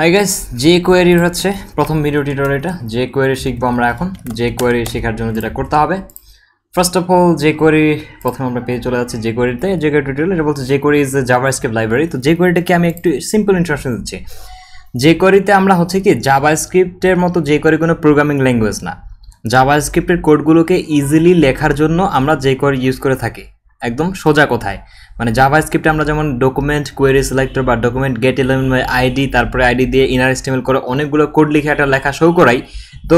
hi guys যে query হচ্ছে প্রথম ভিডিও টিউটোরিয়াল এটা যে কোয়ারি শিখবো আমরা এখন যে কোয়ারি শেখার জন্য যেটা করতে হবে ফার্স্ট অফ অল যে কোয়ারি প্রথমে আমরা পেয়ে চলে যাচ্ছি যে কোয়ারিতে যে কোয়ারি টিউটোরিয়াল এটা বলছে যে query is JavaScript library তো যে কোয়ারিটাকে আমি একটু সিম্পল ইন্ট্রাকশন দিচ্ছি যে কোয়ারিতে আমরা হচ্ছে কি জাভা স্ক্রিপ্টের মতো যে কোয়ারি কোনো প্রোগ্রামিং ল্যাঙ্গুয়েজ না জাভা স্ক্রিপ্টের কোডগুলোকে ইজিলি লেখার জন্য আমরা যে কোয়ারি ইউজ করে থাকি একদম সোজা কোথায় মানে জাভা স্ক্রিপ্টে আমরা যেমন ডকুমেন্ট কোয়েরি সিলেক্টর বা document get element by ID তারপরে আইডি দিয়ে ইনার স্টেমেল করে অনেকগুলো কোড লিখে একটা লেখা শো করাই তো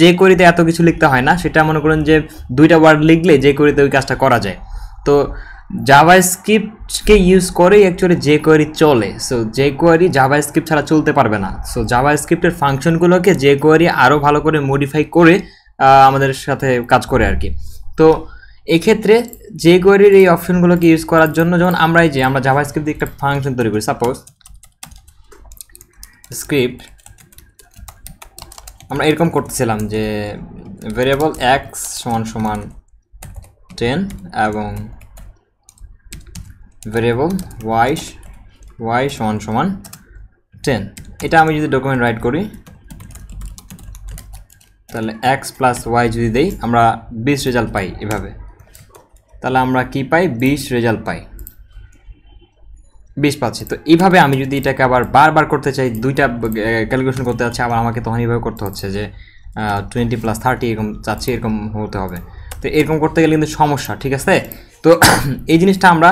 যে কোয়েরিতে এত কিছু লিখতে হয় না সেটা মনে করেন যে দুইটা ওয়ার্ড লিখলে যে কোয়েরিতে ওই কাজটা করা যায় তো জাভা স্ক্রিপ্টকে ইউজ করেই অ্যাকচুয়ালি যে কোয়েরি চলে সো যে কোয়েরি জাভা স্ক্রিপ্ট ছাড়া চলতে পারবে না সো জাভা স্ক্রিপ্টের ফাংশনগুলোকে যে কোয়েরি আরও ভালো করে মডিফাই করে আমাদের সাথে কাজ করে আর কি তো এক্ষেত্রে যে কোয়ারির এই অপশনগুলোকে ইউজ করার জন্য যেমন আমরা এই যে আমরা জাভা স্ক্রিপ্ট একটা ফাংশন তৈরি করি সাপোজ স্ক্রিপ্ট আমরা এরকম করতেছিলাম যে ভেরিয়েবল এক্স সমান সমান টেন এবং ভেরিয়েবল ওয়াই ওয়াই সমান সমান টেন এটা আমি যদি ডকুমেন্ট রাইট করি তাহলে এক্স প্লাস ওয়াই যদি দেই আমরা বিশ রেজাল্ট পাই এভাবে তাহলে আমরা কি পাই বিশ রেজাল্ট পাই বিশ পাচ্ছি তো এইভাবে আমি যদি এটাকে আবার বারবার করতে চাই দুইটা ক্যালকুলেশন করতে যাচ্ছে আবার আমাকে তখন এইভাবে করতে হচ্ছে যে টোয়েন্টি প্লাস থার্টি এরকম চাচ্ছি এরকম হতে হবে তো এরকম করতে গেলে কিন্তু সমস্যা ঠিক আছে তো এই জিনিসটা আমরা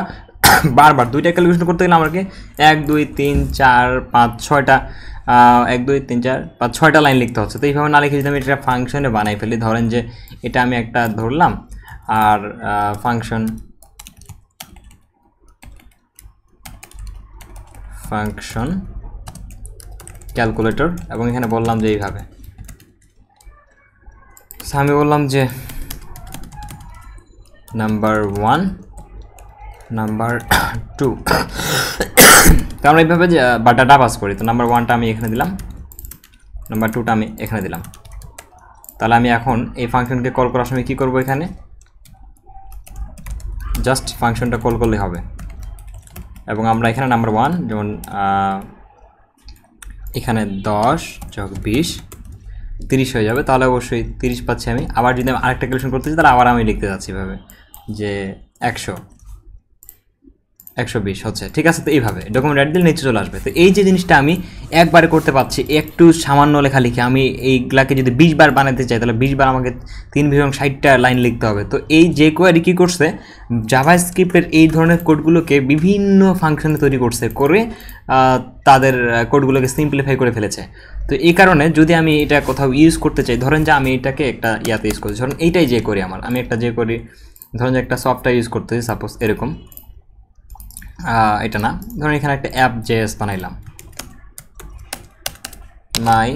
বারবার দুইটা ক্যালকুলেশন করতে গেলে আমাকে এক দুই তিন চার পাঁচ ছয়টা এক দুই তিন চার পাঁচ ছয়টা লাইন লিখতে হচ্ছে তো এইভাবে না লিখে যদি আমি এটা ফাংশনে বানাই ফেলি ধরেন যে এটা আমি একটা ধরলাম আর ফাংশন ফাংশন ক্যালকুলেটর এবং এখানে বললাম যে এইভাবে আমি বললাম যে নাম্বার ওয়ান নাম্বার টু তো আমরা এইভাবে যে বাটাটা পাস করি তো নাম্বার ওয়ানটা আমি এখানে দিলাম নাম্বার টুটা আমি এখানে দিলাম তাহলে আমি এখন এই ফাংশনকে কল করার সময় কী করবো এখানে জাস্ট ফাংশনটা কল করলে হবে এবং আমরা এখানে নাম্বার ওয়ান যেমন এখানে দশ যোগ বিশ তিরিশ হয়ে যাবে তাহলে অবশ্যই তিরিশ পাচ্ছি আমি আবার যদি আমি আরেকটা ক্যালকুলেশন করতেছি তাহলে আবার আমি লিখতে যাচ্ছি এভাবে যে একশো একশো বিশ হচ্ছে ঠিক আছে তো এইভাবে ডকুমেন্ট অ্যাড দিলে নিচে চলে আসবে তো এই যে জিনিসটা আমি একবারে করতে পারছি একটু সামান্য লেখা লিখে আমি এইগুলাকে যদি বিশ বার বানাতে চাই তাহলে বিশ বার আমাকে তিন বিভং ষাটটা লাইন লিখতে হবে তো এই যে কোয়ারি কী করছে জাভা স্ক্রিপ্টের এই ধরনের কোডগুলোকে বিভিন্ন ফাংশনে তৈরি করছে করে তাদের কোডগুলোকে সিম্পলিফাই করে ফেলেছে তো এই কারণে যদি আমি এটা কোথাও ইউজ করতে চাই ধরেন যে আমি এটাকে একটা ইয়াতে ইউজ করছি ধরেন এইটাই যে করি আমার আমি একটা যে করি ধরেন যে একটা সফটওয়্যার ইউজ করতেছি সাপোজ এরকম এটা না ধরুন এখানে একটা অ্যাপ জেএস বানাইলাম মাই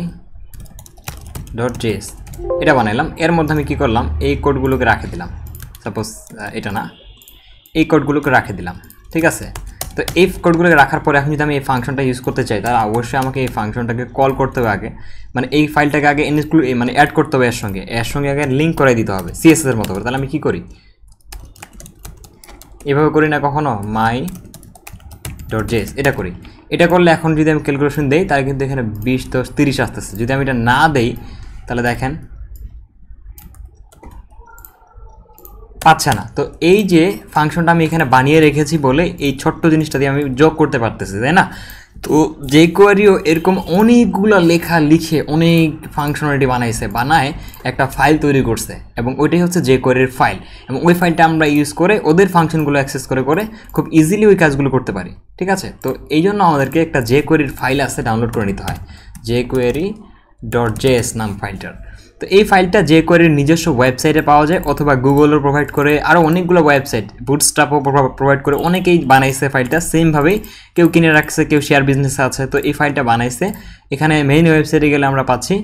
ডট জেএস এটা বানাইলাম এর মধ্যে আমি কি করলাম এই কোডগুলোকে রাখে দিলাম সাপোজ এটা না এই কোডগুলোকে রাখে দিলাম ঠিক আছে তো এই কোডগুলোকে রাখার পরে এখন যদি আমি এই ফাংশনটা ইউজ করতে চাই তাহলে অবশ্যই আমাকে এই ফাংশনটাকে কল করতে হবে আগে মানে এই ফাইলটাকে আগে ইনক্লুড মানে অ্যাড করতে হবে এর সঙ্গে এর সঙ্গে আগে লিঙ্ক করে দিতে হবে সিএসএসের মতো করে তাহলে আমি কী করি এভাবে করি না কখনো মাই ডট জেস এটা করি এটা করলে এখন যদি আমি ক্যালকুলেশন দেই তাহলে কিন্তু এখানে বিশ দশ তিরিশ আসতেছে যদি আমি এটা না দেই তাহলে দেখেন পাচ্ছে না তো এই যে ফাংশনটা আমি এখানে বানিয়ে রেখেছি বলে এই ছোট্ট জিনিসটা দিয়ে আমি যোগ করতে পারতেছি তাই না তো যে কোয়ারিও এরকম অনেকগুলো লেখা লিখে অনেক ফাংশনালিটি বানাইছে বানায় একটা ফাইল তৈরি করছে এবং ওইটাই হচ্ছে যে কোয়ারির ফাইল এবং ওই ফাইলটা আমরা ইউজ করে ওদের ফাংশনগুলো অ্যাক্সেস করে করে খুব ইজিলি ওই কাজগুলো করতে পারি ঠিক আছে তো এই জন্য আমাদেরকে একটা যে কোয়ারির ফাইল আছে ডাউনলোড করে নিতে হয় যে কোয়ারি ডট জে এস নাম ফাইলটার তো এই ফাইলটা যে করে নিজস্ব ওয়েবসাইটে পাওয়া যায় অথবা গুগলও প্রোভাইড করে আরও অনেকগুলো ওয়েবসাইট বুটস্টাপও প্রোভাইড করে অনেকেই বানাইছে ফাইলটা সেমভাবেই কেউ কিনে রাখছে কেউ শেয়ার বিজনেসে আছে তো এই ফাইলটা বানাইছে এখানে মেইন ওয়েবসাইটে গেলে আমরা পাচ্ছি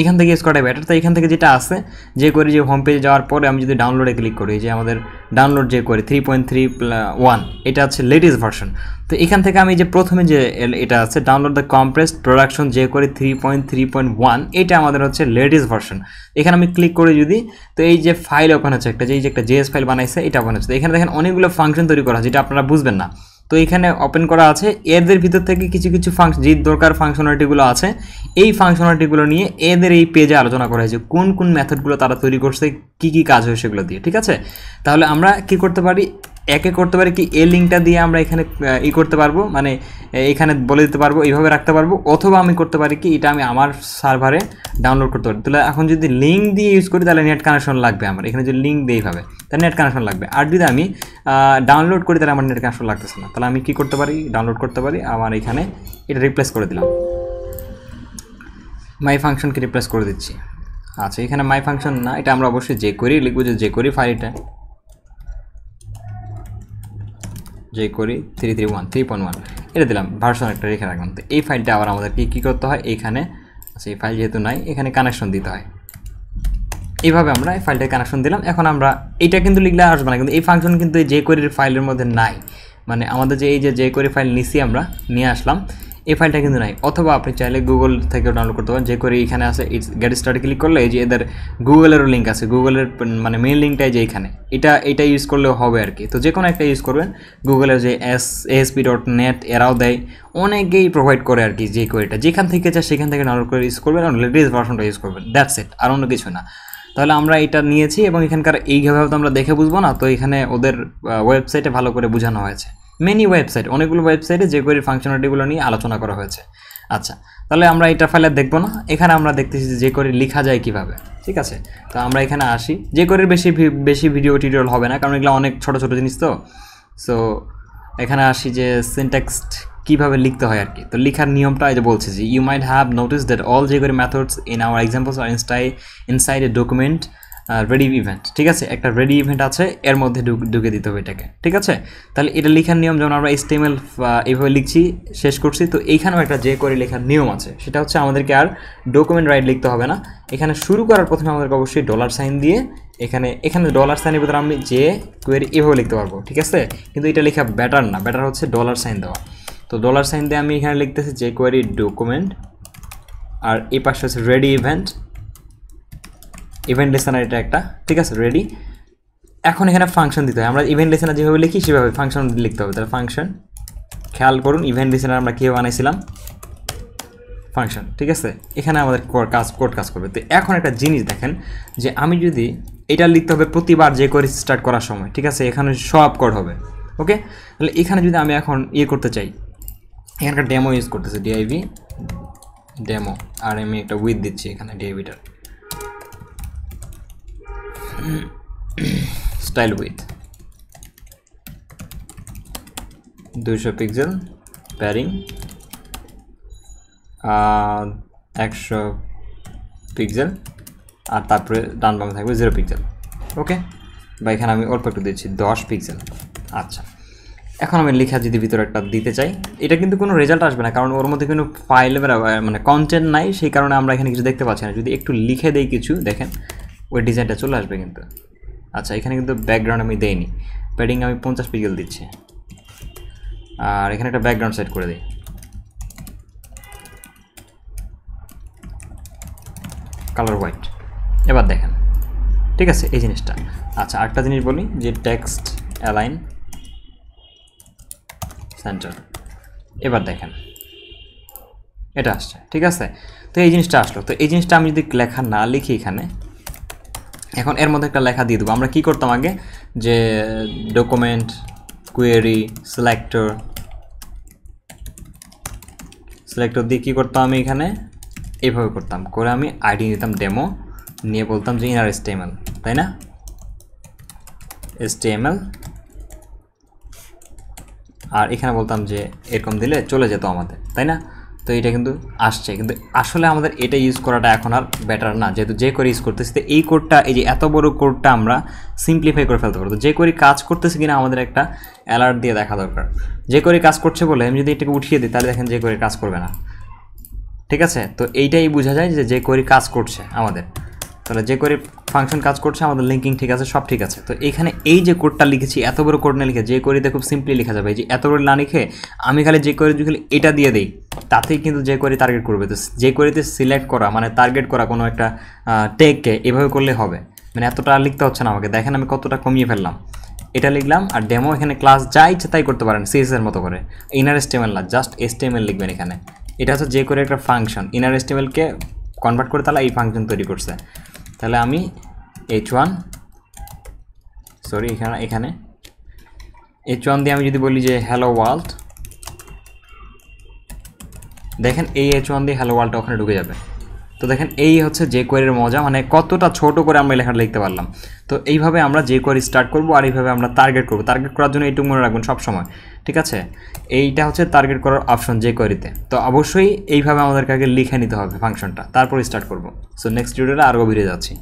এখান থেকে স্কটাই ব্যাটার তো এখান থেকে যেটা আছে যে করি যে হোম পেজে যাওয়ার পরে আমি যদি ডাউনলোডে ক্লিক করি যে আমাদের ডাউনলোড যে করি থ্রি পয়েন্ট থ্রি ওয়ান এটা হচ্ছে লেটেস্ট ভার্সন তো এখান থেকে আমি যে প্রথমে যে এটা আছে ডাউনলোড দ্য কম্প্রেসড প্রোডাকশন যে করি three point three point one এটা আমাদের হচ্ছে লেটেস্ট ভার্সন এখানে আমি ক্লিক করে যদি তো এই যে ফাইল ওপেন হচ্ছে একটা যে এই যে একটা জেএস ফাইল বানাইছে এটা ওপেন হচ্ছে এখানে দেখেন অনেকগুলো ফাংশন তৈরি করা যেটা আপনারা বুঝবেন না তো এখানে ওপেন করা আছে এদের ভিতর থেকে কিছু কিছু ফাংশন যে দরকার ফাংশনালিটিগুলো আছে এই ফাংশনালিটিগুলো নিয়ে এদের এই পেজে আলোচনা করা হয়েছে কোন কোন মেথডগুলো তারা তৈরি করছে কি কি কাজ হয় সেগুলো দিয়ে ঠিক আছে তাহলে আমরা কি করতে পারি একে করতে পারি কি এই লিঙ্কটা দিয়ে আমরা এখানে ই করতে পারবো মানে এখানে বলে দিতে পারবো এইভাবে রাখতে পারবো অথবা আমি করতে পারি কি এটা আমি আমার সার্ভারে ডাউনলোড করতে পারি তাহলে এখন যদি লিঙ্ক দিয়ে ইউজ করি তাহলে নেট কানেকশন লাগবে আমার এখানে যদি লিঙ্ক দিয়ে এইভাবে তাহলে নেট কানেকশন লাগবে আর যদি আমি ডাউনলোড করি তাহলে আমার নেট কানেকশন লাগতেছে না তাহলে আমি কি করতে পারি ডাউনলোড করতে পারি আমার এখানে এটা রিপ্লেস করে দিলাম মাই ফাংশনকে রিপ্লেস করে দিচ্ছি আচ্ছা এখানে মাই ফাংশন না এটা আমরা অবশ্যই যে করি লিখবো যে যে করি ফাইলটা এটা যে করি three three one three point one এটা দিলাম ভার্সন একটা রেখে রাখলাম তো এই ফাইলটা আবার আমাদেরকে কী করতে হয় এইখানে আচ্ছা এই ফাইল যেহেতু নাই এখানে কানেকশন দিতে হয় এইভাবে আমরা এই ফাইলটা কানেকশন দিলাম এখন আমরা এটা কিন্তু লিখলে আসবে না কিন্তু এই ফাংশন কিন্তু এই যে কোয়েরির ফাইলের মধ্যে নাই মানে আমাদের যে এই যে জে কোয়েরি ফাইল নিছি আমরা নিয়ে আসলাম এই ফাইলটা কিন্তু নাই অথবা আপনি চাইলে গুগল থেকেও ডাউনলোড করতে পারেন যে করে এখানে আছে ইটস গেট স্টার্ট ক্লিক করলে এই যে এদের গুগলেরও লিঙ্ক আছে গুগলের মানে মেন লিঙ্কটাই যে এখানে এটা এটা ইউজ করলেও হবে আর কি তো যে কোনো একটা ইউজ করবেন গুগলের যে এস এসপি ডট নেট এরাও দেয় অনেকেই প্রোভাইড করে আর কি যে কোয়েটা যেখান থেকে চায় সেখান থেকে ডাউনলোড করে ইউজ করবেন আর লেটেস্ট ভার্সনটা ইউজ করবেন দ্যাটস ইট আর অন্য কিছু না তাহলে আমরা এটা নিয়েছি এবং এখানকার এইভাবে তো আমরা দেখে বুঝবো না তো এখানে ওদের ওয়েবসাইটে ভালো করে বোঝানো হয়েছে মেনি ওয়েবসাইট অনেকগুলো ওয়েবসাইটে যে করি ফাংশনালিটিগুলো নিয়ে আলোচনা করা হয়েছে আচ্ছা তাহলে আমরা এটা ফাইলে দেখব না এখানে আমরা দেখতেছি যে কোয়েরি লেখা যায় কিভাবে ঠিক আছে তো আমরা এখানে আসি যে কোয়েরির বেশি বেশি ভিডিও টিউটোরিয়াল হবে না কারণ এগুলো অনেক ছোট ছোট জিনিস তো সো এখানে আসি যে সিনটেক্স কীভাবে লিখতে হয় আর কি তো লেখার নিয়মটা এটা যে বলছে যে you might have notice that all যে methods methods in our examples are ইনস্টাই inside a document ready event ঠিক আছে একটা রেডি ইভেন্ট আছে এর মধ্যে ঢুকে দিতে হবে এটাকে ঠিক আছে তাহলে এটা লেখার নিয়ম যেমন আমরা স্টেমেল এইভাবে লিখছি শেষ করছি তো এইখানেও একটা যে করে লেখার নিয়ম আছে সেটা হচ্ছে আমাদেরকে আর ডকুমেন্ট রাইট লিখতে হবে না এখানে শুরু করার প্রথমে আমাদেরকে অবশ্যই ডলার সাইন দিয়ে এখানে এখানে ডলার সাইনের ভিতরে আমি যে কোয়েরি এভাবে লিখতে পারবো ঠিক আছে কিন্তু এটা লেখা ব্যাটার না ব্যাটার হচ্ছে ডলার সাইন দেওয়া তো ডলার সাইন দিয়ে আমি এখানে লিখতেছি যে কোয়েরি ডকুমেন্ট আর এই পাশে হচ্ছে রেডি ইভেন্ট ইভেন্ট লিসেনার এটা একটা ঠিক আছে রেডি এখন এখানে ফাংশন দিতে হয় আমরা ইভেন্ট লিসেনার যেভাবে লিখি সেভাবে ফাংশন লিখতে হবে তাহলে ফাংশন খেয়াল করুন ইভেন্ট লিসেনার আমরা কীভাবে বানাইছিলাম ফাংশন ঠিক আছে এখানে আমাদের কাজ কোড কাজ করবে তো এখন একটা জিনিস দেখেন যে আমি যদি এটা লিখতে হবে প্রতিবার যে করে স্টার্ট করার সময় ঠিক আছে এখানে সব কোড হবে ওকে তাহলে এখানে যদি আমি এখন ইয়ে করতে চাই এখানকার ডেমো ইউজ করতেছে ডিআইভি ডেমো আর আমি একটা উইথ দিচ্ছি এখানে ডিআইভিটার স্টাইল উইথ দুইশো পিক্সেল প্যারিং একশো পিক্সেল আর তারপরে ডান বামে থাকবে জিরো পিক্সেল ওকে বা এখানে আমি অল্প একটু দিচ্ছি দশ পিক্সেল আচ্ছা এখন আমি লেখা যদি ভিতরে একটা দিতে চাই এটা কিন্তু কোনো রেজাল্ট আসবে না কারণ ওর মধ্যে কোনো ফাইল মানে কন্টেন্ট নাই সেই কারণে আমরা এখানে কিছু দেখতে পাচ্ছি না যদি একটু লিখে দেই কিছু দেখেন ওই ডিজাইনটা চলে আসবে কিন্তু আচ্ছা এখানে কিন্তু ব্যাকগ্রাউন্ড আমি দেইনি প্যাডিং আমি পঞ্চাশ পিকেল দিচ্ছি আর এখানে একটা ব্যাকগ্রাউন্ড সেট করে দিই কালার হোয়াইট এবার দেখেন ঠিক আছে এই জিনিসটা আচ্ছা আরেকটা জিনিস বলি যে টেক্সট অ্যালাইন সেন্টার এবার দেখেন এটা আসছে ঠিক আছে তো এই জিনিসটা আসলো তো এই জিনিসটা আমি যদি লেখা না লিখি এখানে এখন এর মধ্যে একটা লেখা দিয়ে দেবো আমরা কি করতাম আগে যে ডকুমেন্ট কোয়েরি সিলেক্টর সিলেক্টর দিয়ে কী করতাম আমি এখানে এইভাবে করতাম করে আমি আইডি নিতাম ডেমো নিয়ে বলতাম যে ইনার এসটিএমএল তাই না এসটিএমএল আর এখানে বলতাম যে এরকম দিলে চলে যেত আমাদের তাই না তো এটা কিন্তু আসছে কিন্তু আসলে আমাদের এটা ইউজ করাটা এখন আর বেটার না যেহেতু যে করে ইউজ করতেছি তো এই কোডটা এই যে এত বড় কোডটা আমরা সিম্পলিফাই করে ফেলতে পারবো যে করে কাজ করতেছি কিনা আমাদের একটা অ্যালার্ট দিয়ে দেখা দরকার যে করে কাজ করছে বলে আমি যদি এটাকে উঠিয়ে দিই তাহলে দেখেন যে করে কাজ করবে না ঠিক আছে তো এইটাই বোঝা যায় যে যে করি কাজ করছে আমাদের তাহলে যে করে ফাংশন কাজ করছে আমাদের লিঙ্কিং ঠিক আছে সব ঠিক আছে তো এখানে এই যে কোডটা লিখেছি এত বড় কোড না লিখে যে করিতে খুব সিম্পলি লেখা যাবে যে এত বড় না লিখে আমি খালি যে কোয়েরি যদি এটা দিয়ে দিই তাতেই কিন্তু যে করে টার্গেট করবে তো যে করিতে সিলেক্ট করা মানে টার্গেট করা কোনো একটা টেককে এভাবে করলে হবে মানে এতটা লিখতে হচ্ছে না আমাকে দেখেন আমি কতটা কমিয়ে ফেললাম এটা লিখলাম আর ডেমো এখানে ক্লাস যা ইচ্ছে তাই করতে পারেন সিএসের মতো করে ইনার এস্টেমেল না জাস্ট এস্টেমেল লিখবেন এখানে এটা হচ্ছে যে করে একটা ফাংশন ইনার এস্টেমেলকে কনভার্ট করে তাহলে এই ফাংশন তৈরি করছে তাহলে আমি এইচ ওয়ান সরি এখানে এখানে এইচ ওয়ান দিয়ে আমি যদি বলি যে হ্যালো ওয়ার্ল্ড দেখেন এই এইচ ওয়ান দিয়ে হ্যালো ওয়ার্ল্ডটা ওখানে ঢুকে যাবে তো দেখেন এই হচ্ছে যে কোয়েরির মজা মানে কতটা ছোট করে আমরা লেখাটা লিখতে পারলাম তো এইভাবে আমরা যে কোয়ারি স্টার্ট করব আর এইভাবে আমরা টার্গেট করব টার্গেট করার জন্য এইটুকু মনে রাখবেন সবসময় ঠিক আছে এইটা হচ্ছে টার্গেট করার অপশন যে কোয়ারিতে তো অবশ্যই এইভাবে আমাদেরকে আগে লিখে নিতে হবে ফাংশনটা তারপর স্টার্ট করব সো নেক্সট ভিডিওটা আরও বেরিয়ে যাচ্ছি